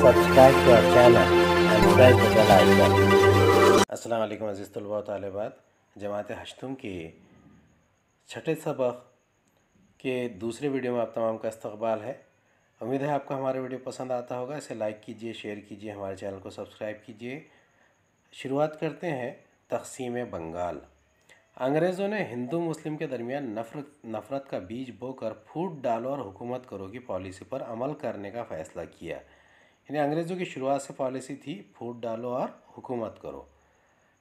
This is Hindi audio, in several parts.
सब्सक्राइब टू आर चैनल अस्सलाम वालेकुम अज़ीज़ तलबा तलबात जमात हशतुम के छठे सबक के दूसरे वीडियो में आप तमाम का इस्तबाल है उम्मीद है आपको हमारा वीडियो पसंद आता होगा इसे लाइक कीजिए शेयर कीजिए हमारे चैनल को सब्सक्राइब कीजिए शुरुआत करते हैं तकसीम बंगाल अंग्रेज़ों ने हिंदू मुस्लिम के दरमियान नफरत नफरत का बीज बोकर फूट डालो और हुकूमत करो की पॉलिसी पर अमल करने का फ़ैसला किया यानी अंग्रेज़ों की शुरुआत से पॉलिसी थी फूट डालो और हुकूमत करो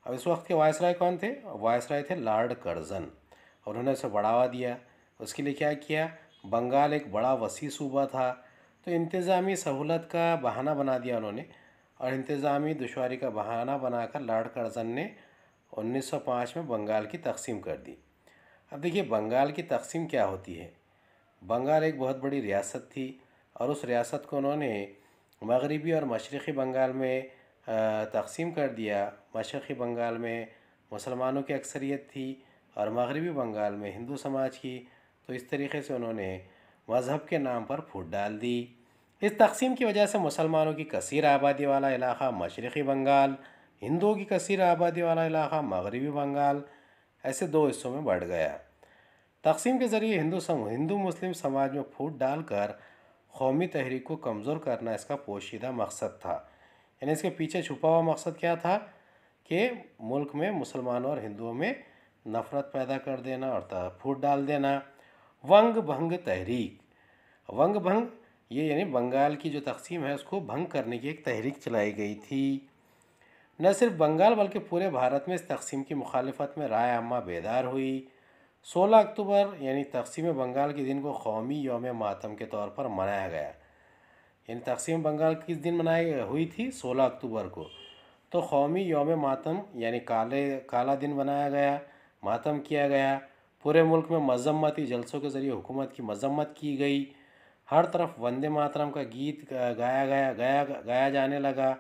अब इस वक्त के वायसराय कौन थे वायसराय थे लॉर्ड कर्जन और उन्होंने उसे बढ़ावा दिया उसके लिए क्या किया बंगाल एक बड़ा वसी सूबा था तो इंतज़ामी सहूलत का बहाना बना दिया उन्होंने और इंतज़ामी दुशारी का बहाना बनाकर लॉर्ड कर्जन ने 1905 में बंगाल की तकसीम कर दी अब देखिए बंगाल की तकसीम क्या होती है बंगाल एक बहुत बड़ी रियासत थी और उस रियासत को उन्होंने मगरबी और मशरक़ी बंगाल में तकसीम कर दिया मशरक़ी बंगाल में मुसलमानों की अक्सरियत थी और मगरबी बंगाल में हिंदू समाज की तो इस तरीके से उन्होंने मज़हब के नाम पर फूट डाल दी इस तकसीम की वजह से मुसलमानों की कसर आबादी वाला इलाका मशरक़ी बंगाल हिंदुओं की कसर आबादी वाला इलाका मगरबी बंगाल ऐसे दो हिस्सों में बढ़ गया तकसीम के ज़रिए हिंदू हिंदू मुस्लिम समाज में फूट डालकर कौमी तहरीक को कमज़ोर करना इसका पोशीदा मकसद था यानी इसके पीछे छुपा हुआ मकसद क्या था कि मुल्क में मुसलमानों और हिंदुओं में नफ़रत पैदा कर देना और फूट डाल देना वंग भंग तहरीक वंग भंग ये यानी बंगाल की जो तकसीम है उसको भंग करने की एक तहरीक चलाई गई थी न सिर्फ बंगाल बल्कि पूरे भारत में इस तकसीम की मुखालफत में राय अम्मा बेदार हुई 16 अक्टूबर यानी तकसीम बंगाल के दिन को कौमी योम मातम के तौर पर मनाया गया यानी तकसीम बंगाल किस दिन मनाई हुई थी 16 अक्टूबर को तो कौमी योम मातम यानी काले काला दिन बनाया गया मातम किया गया पूरे मुल्क में मजम्मती जलसों के ज़रिए हुकूमत की मजम्मत की गई हर तरफ वंदे मातरम का गीत गाया गया गाया गाया जाने लगा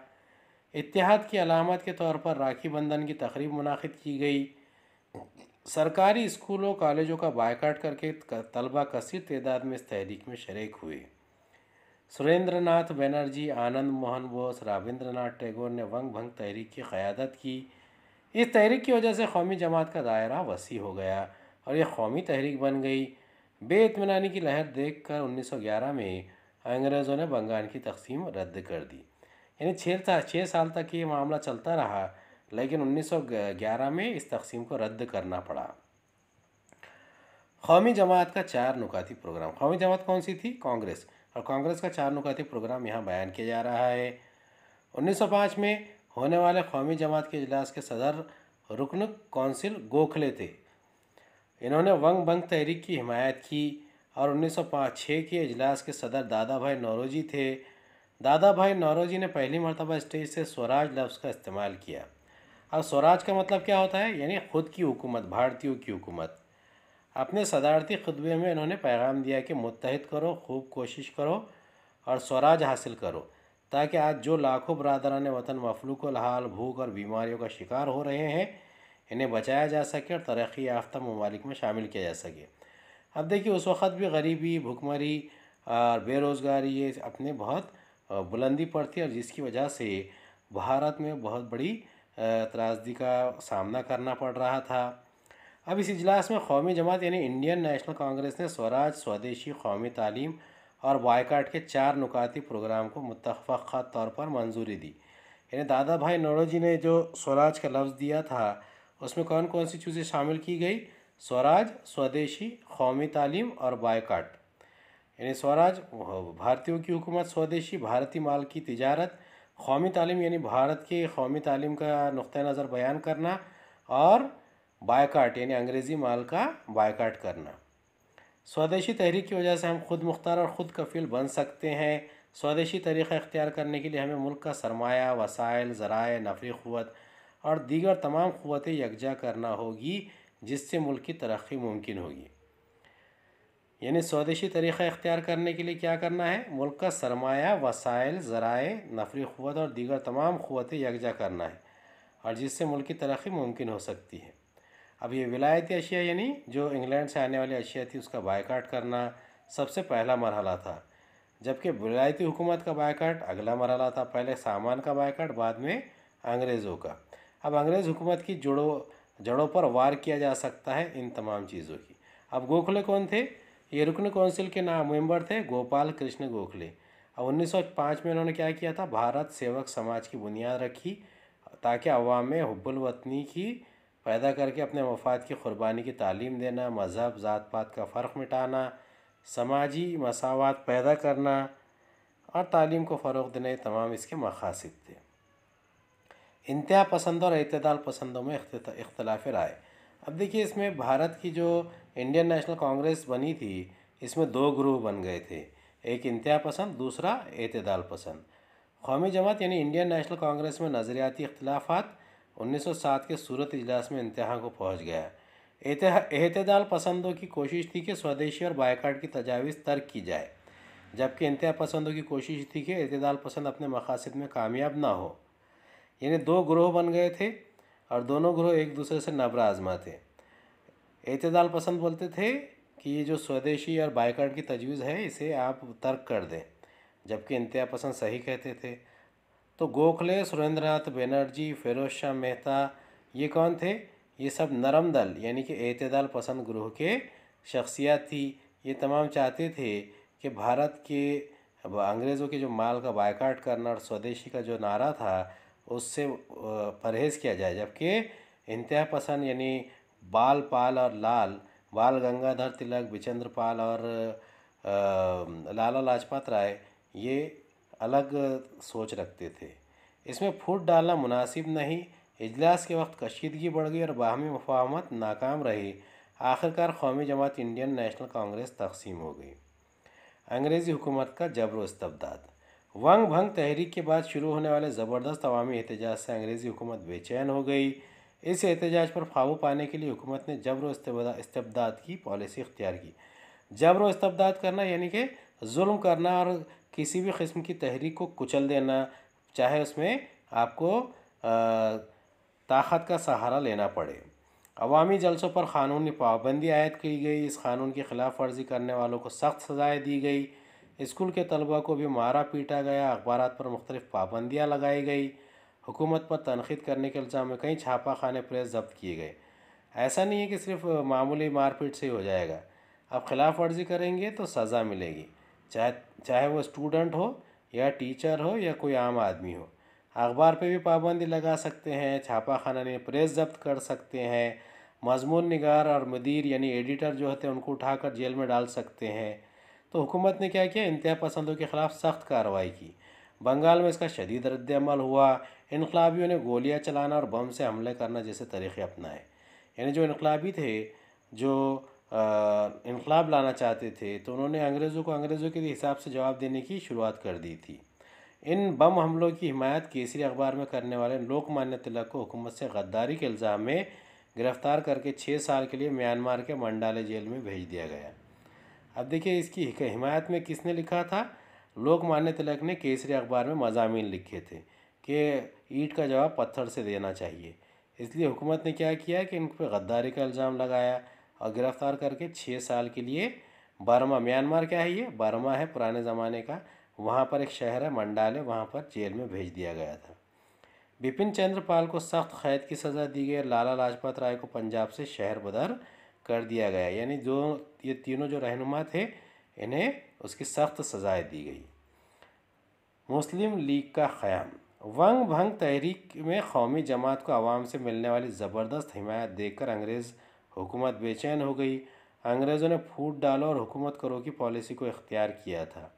इतिहाद की अलामत के तौर पर राखी बंधन की तकरीब मुनद की गई सरकारी स्कूलों कॉलेजों का बायकाट करके तलबा कसी तदाद में इस तहरीक में शर्क हुए सुरेंद्र नाथ बनर्जी आनंद मोहन बोस राविंद्र नाथ टैगोर ने वंग भंग तहरीक की क़्यादत की इस तहरीक की वजह से कौमी जमात का दायरा वसी हो गया और यह कौमी तहरीक बन गई बेतमनानी की लहर देख कर उन्नीस सौ ग्यारह में अंग्रेज़ों ने बंगाल की तकसीम रद्द कर दी यानी छः छः साल तक ये मामला चलता रहा लेकिन 1911 में इस तकसीम को रद्द करना पड़ा कौमी जमात का चार नुकाती प्रोग्राम कौमी जमात कौन सी थी कांग्रेस और कांग्रेस का चार नुकाती प्रोग्राम यहाँ बयान किया जा रहा है 1905 में होने वाले कौमी जमात के अजलास के सदर रुकन कौंसिल गोखले थे इन्होंने वंग बंग तहरीक की हिमायत की और छः के अजलास के सदर दादा भाई नौरोजी थे दादा भाई नौरोजी ने पहली मरतबा स्टेज से स्वराज लफ्ज़ का इस्तेमाल किया और स्वराज का मतलब क्या होता है यानी ख़ुद की हुकूमत भारतीयों की हुकूमत अपने सदारती खुतबे में इन्होंने पैगाम दिया कि मुतहद करो खूब कोशिश करो और स्वराज हासिल करो ताकि आज जो लाखों बरदरान वतन मफलूक हाल भूख और बीमारियों का शिकार हो रहे हैं इन्हें बचाया जा सके और तरक्की याफ्ता ममालिक में शामिल किया जा सके अब देखिए उस वक़्त भी गरीबी भुखमरी और बेरोज़गारी ये अपने बहुत बुलंदी पर थी और जिसकी वजह से भारत में बहुत बड़ी त्रासदी का सामना करना पड़ रहा था अब इस इजलास में कौमी जमात यानी इंडियन नेशनल कांग्रेस ने स्वराज स्वदेशी कौमी तालीम और बायकाट के चार नुकाती प्रोग्राम को मुतफ़ा तौर पर मंजूरी दी यानी दादा भाई नोड़ोजी ने जो स्वराज का लफ्ज़ दिया था उसमें कौन कौन सी चीज़ें शामिल की गई स्वराज स्वदेशी कौमी तालीम और बायकाट यानी स्वराज भारतीयों की हुकूमत स्वदेशी भारतीय माल की तजारत कौमी तालीम यानी भारत की कौमी तालीम का नुक़ नज़र बयान करना और बायकाट यानी अंग्रेज़ी माल का बायकाट करना स्वदेशी तहरीक की वजह से हम खुद मुख्तार और ख़ुद कफील बन सकते हैं स्वदेशी तरीक़ा इख्तियार करने के लिए हमें मुल्क का सरमाया वसाइल जरा नफरी क़वत और दीगर तमाम क़वतें यकजा करना होगी जिससे मुल्क की तरक्की मुमकिन होगी यानी स्वदेशी तरीक़ा इख्तियार करने के लिए क्या करना है मुल्क का सरमाया वसाइल ज़राए नफरी क़वत और दीगर तमाम क़वतें यकजा करना है और जिससे मुल्क की तरक्की मुमकिन हो सकती है अब ये विलायती अशिया यानी जो इंग्लैंड से आने वाली अशिया थी उसका बायकाट करना सबसे पहला मरहला था जबकि विलायती हुकूमत का बायकाट अगला मरहला था पहले सामान का बायकाट बाद में अंग्रेज़ों का अब अंग्रेज़ हुकूमत की जड़ों जड़ों पर वार किया जा सकता है इन तमाम चीज़ों की अब गोखले कौन थे ये रुकन कौंसिल के नाम मेंबर थे गोपाल कृष्ण गोखले और पाँच में इन्होंने क्या किया था भारत सेवक समाज की बुनियाद रखी ताकि अवाम में हब्बुल वतनी की पैदा करके अपने मफाद की क़ुरबानी की तालीम देना मज़हब ज़ात पात का फ़र्क मिटाना समाजी मसावत पैदा करना और तालीम को फ़रोग देने तमाम इसके मकासद थे इंतहा पसंद और अतदाल पसंदों में इख्तलाफ राय अब देखिए इसमें भारत की जो इंडियन नेशनल कांग्रेस बनी थी इसमें दो ग्रुप बन गए थे एक इंतहा पसंद दूसरा एतदाल पसंद कौमी जमात यानी इंडियन नेशनल कांग्रेस में नज़रियाती सौ 1907 के सूरत इजलास में इंतहा को पहुंच गया अहतदाल पसंदों की कोशिश थी कि स्वदेशी और बायकाट की तजावीज़ तर्क की जाए जबकि इंतहा पसंदों की कोशिश थी कि अतदाल पसंद अपने मकासद में कामयाब ना हो यानी दो ग्रोह बन गए थे और दोनों ग्रोह एक दूसरे से नबरा आजमा थे एतदाल पसंद बोलते थे कि ये जो स्वदेशी और बायकाट की तजवीज़ है इसे आप तर्क कर दें जबकि इंतहा पसंद सही कहते थे तो गोखले सुरेंद्रनाथ बनर्जी फिरोज शाह मेहता ये कौन थे ये सब नरम दल यानी कि एतदाल पसंद ग्रोह के शख्सियात थी ये तमाम चाहते थे कि भारत के अंग्रेज़ों के जो माल का बायकाट करना और स्वदेशी का जो नारा था उससे परहेज़ किया जाए जबकि इंतहा पसंद यानी बाल पाल और लाल बाल गंगाधर तिलक बिचंद्र पाल और लाला लाजपत राय ये अलग सोच रखते थे इसमें फूट डालना मुनासिब नहीं इजलास के वक्त कशीदगी बढ़ गई और बाहमी मफाहमत नाकाम रही आखिरकार कौमी जमात इंडियन नेशनल कांग्रेस तकसीम हो गई अंग्रेज़ी हुकूमत का जबर इस्तबदाद वंग भंग तहरीक के बाद शुरू होने वाले ज़बरदस्त अवामी एहतजाज से अंग्रेज़ी हुकूमत बेचैन हो गई इस एहतजाज पर काबू पाने के लिए हुकूमत ने जबर इस्तबदाद की पॉलिसी इख्तियार की जबर इस्तबदाद करना यानी कि जुल्म करना और किसी भी किस्म की तहरीक को कुचल देना चाहे उसमें आपको ताकत का सहारा लेना पड़े अवामी जलसों पर क़ानूनी पाबंदी आयद की गई इस कानून की खिलाफ वर्जी करने वालों को सख्त सज़ाएँ दी गई स्कूल के तलबा को भी मारा पीटा गया अखबार पर मुख्तलिफ पाबंदियाँ लगाई गई हुकूमत पर तनखीद करने के इल्ज़ाम में कई छापा खाने प्रेस जब्त किए गए ऐसा नहीं है कि सिर्फ मामूली मारपीट से ही हो जाएगा अब खिलाफ वर्जी करेंगे तो सज़ा मिलेगी चाहे चाहे वो स्टूडेंट हो या टीचर हो या कोई आम आदमी हो अखबार पे भी पाबंदी लगा सकते हैं छापा खाना नहीं प्रेस जब्त कर सकते हैं मजमून निगार और मदीर यानी एडिटर जो होते हैं उनको उठाकर जेल में डाल सकते हैं तो हुकूमत ने क्या किया इंतहा पसंदों के ख़िलाफ़ सख्त कार्रवाई की बंगाल में इसका शदीद रद्दमल हुआ इनकलाबियों ने गोलियाँ चलाना और बम से हमले करना जैसे तरीक़े अपनाए यानी जो इनकलाबी थे जो इनकलाब लाना चाहते थे तो उन्होंने अंग्रेज़ों को अंग्रेज़ों के हिसाब से जवाब देने की शुरुआत कर दी थी इन बम हमलों की हिमायत केसरी अखबार में करने वाले लोकमान्य तिलक को हुकूमत से गद्दारी के इल्ज़ाम में गिरफ़्तार करके छः साल के लिए म्यांमार के मंडाले जेल में भेज दिया गया अब देखिए इसकी हिमायत में किसने लिखा था लोकमान्य तिलक ने केसरी अखबार में मजामी लिखे थे कि ईट का जवाब पत्थर से देना चाहिए इसलिए हुकूमत ने क्या किया कि इन पर गद्दारी का इल्ज़ाम लगाया और गिरफ़्तार करके छः साल के लिए बर्मा म्यांमार क्या है ये बर्मा है पुराने ज़माने का वहाँ पर एक शहर है मंडाले वहाँ पर जेल में भेज दिया गया था बिपिन चंद्र पाल को सख्त क़ैद की सज़ा दी गई लाला लाजपत राय को पंजाब से शहर बदर कर दिया गया यानी जो ये तीनों जो रहनुमा थे इन्हें उसकी सख्त सज़ाएँ दी गई मुस्लिम लीग का क़्याम वंग भंग तहरीक में कौमी जमात को आवाम से मिलने वाली ज़बरदस्त हिमायत देखकर अंग्रेज़ हुकूमत बेचैन हो गई अंग्रेज़ों ने फूट डालो और हुकूमत करो की पॉलिसी को इख्तियार किया था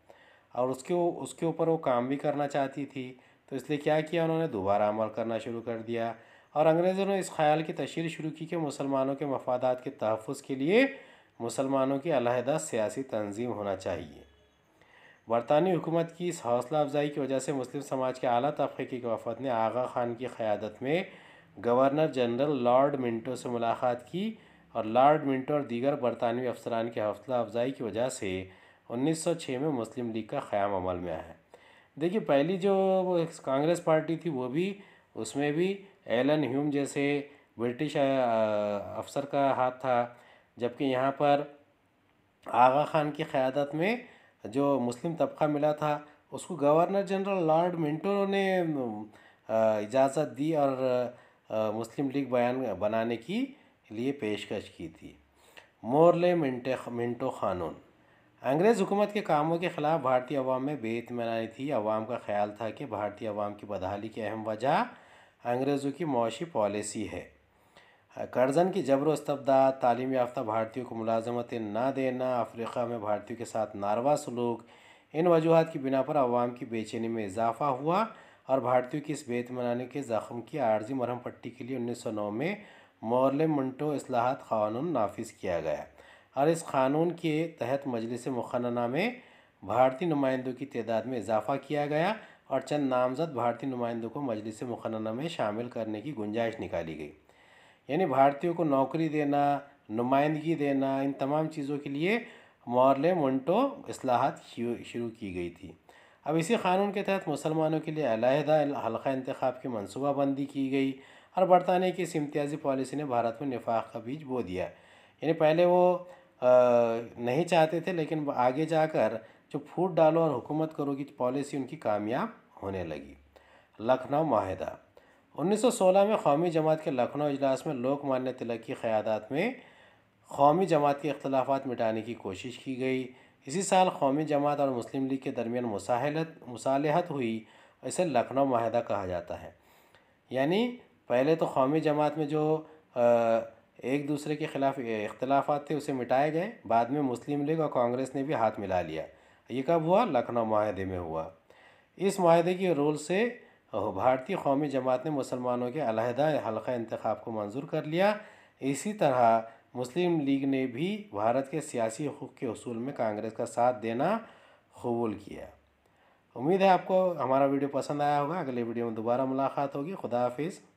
और उसके उसके ऊपर वो काम भी करना चाहती थी तो इसलिए क्या किया उन्होंने दोबारा अमल करना शुरू कर दिया और अंग्रेज़ों ने इस ख्याल की तशहर शुरू की कि मुसलमानों के मफादात के तहफ़ के लिए मुसलमानों की अलहदा सियासी तंजीम होना चाहिए बरतानी हुकूमत की इस हौसला अफजाई की वजह से मुस्लिम समाज के अली तबके की वफद ने आगा खान की क़्यादत में गवर्नर जनरल लॉर्ड मिंटो से मुलाकात की और लॉर्ड मिंटो और दीगर बरतानवी अफसरान की हौसला अफजाई की वजह से 1906 में मुस्लिम लीग का क़्याम अमल में आया देखिए पहली जो कांग्रेस पार्टी थी वो भी उसमें भी एलन ह्यूम जैसे ब्रिटिश अफसर का हाथ था जबकि यहाँ पर आगा खान की क़्यादत में जो मुस्लिम तबका मिला था उसको गवर्नर जनरल लॉर्ड मिंटो ने इजाज़त दी और मुस्लिम लीग बयान बनाने की लिए पेशकश की थी मोरले मिंटे मिंटो क़ानून अंग्रेज़ हुकूमत के कामों के ख़िलाफ़ भारतीय अवाम में बेतमनानी थी अवाम का ख्याल था कि भारतीय अवाम की बदहाली की अहम वजह अंग्रेज़ों की मौशी पॉलिसी है कर्जन की जबर उस्तबदा तालीम याफ्ता भारतीयों को मुलाजमतें ना देना अफ्रीका में भारतीयों के साथ नारवा सलूक इन वजूहत की बिना पर आवाम की बेचैनी में इजाफा हुआ और भारतीयों की इस मनाने के ज़ख़्म की आर्जी मरहम पट्टी के लिए उन्नीस सौ नौ में मौरल मंटो असलाहत कानून नाफिज किया गया और इस कानून के तहत मजलिस मखनना में भारतीय नुमाइंदों की तदाद में इजाफा किया गया और चंद नामजद भारतीय नुमाइंदों को मजलिस मखनना में शामिल करने की गुंजाइश निकाली गई यानी भारतीयों को नौकरी देना नुमाइंदगी देना इन तमाम चीज़ों के लिए मॉरल मंटो असलाहत शुरू की गई थी अब इसी कानून के तहत मुसलमानों के लिए अलहदा हल्का इंतखा की मनसूबाबंदी की गई और बरतानिया की इस इम्तियाजी पॉलिसी ने भारत में निफाक का बीज बो दिया यानी पहले वो आ, नहीं चाहते थे लेकिन आगे जाकर जो फूट डालो और हुकूमत करो की पॉलिसी उनकी कामयाब होने लगी लखनऊ माहिदा 1916 में कौमी जमात के लखनऊ इजलास में लोकमान्य तिलक की क़्यादात में कौमी जमात के अख्तलाफात मिटाने की कोशिश की गई इसी साल कौमी जमात और मुस्लिम लीग के दरमियान मुसाहलत मुसालहत हुई इसे लखनऊ माहदा कहा जाता है यानी पहले तो कौमी जमात में जो एक दूसरे के ख़िलाफ़ इख्तलाफा थे उसे मिटाए गए बाद में मुस्लिम लीग और कांग्रेस ने भी हाथ मिला लिया ये कब हुआ लखनऊ माहदे में हुआ इस माहदे के रोल से भारतीय कौमी जमात ने मुसलमानों के अलहदा हल्का इंतखब को मंजूर कर लिया इसी तरह मुस्लिम लीग ने भी भारत के सियासी हकूक़ के असूल में कांग्रेस का साथ देना कबूल किया उम्मीद है आपको हमारा वीडियो पसंद आया होगा अगले वीडियो में दोबारा मुलाकात होगी खुदा हाफिज़